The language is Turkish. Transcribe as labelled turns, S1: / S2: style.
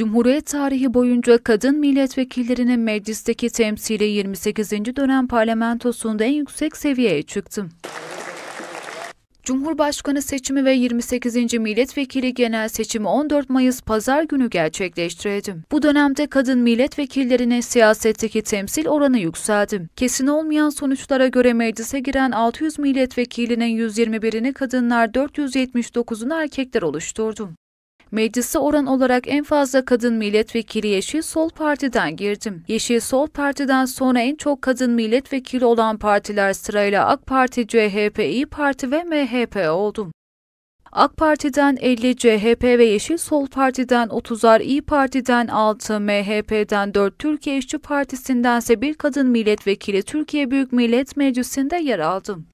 S1: Cumhuriyet tarihi boyunca kadın milletvekillerinin meclisteki temsili 28. dönem parlamentosunda en yüksek seviyeye çıktı. Cumhurbaşkanı seçimi ve 28. milletvekili genel seçimi 14 Mayıs pazar günü gerçekleştirildi. Bu dönemde kadın milletvekillerine siyasetteki temsil oranı yükseldi. Kesin olmayan sonuçlara göre meclise giren 600 milletvekilinin 121'ini kadınlar, 479'unu erkekler oluşturdu. Meclise oran olarak en fazla kadın milletvekili Yeşil Sol Parti'den girdim. Yeşil Sol Parti'den sonra en çok kadın milletvekili olan partiler sırayla AK Parti, CHP, İyi Parti ve MHP oldum. AK Parti'den 50, CHP ve Yeşil Sol Parti'den 30'ar, İyi Parti'den 6, MHP'den 4, Türkiye İşçi Partisi'nden ise bir kadın milletvekili Türkiye Büyük Millet Meclisi'nde yer aldım.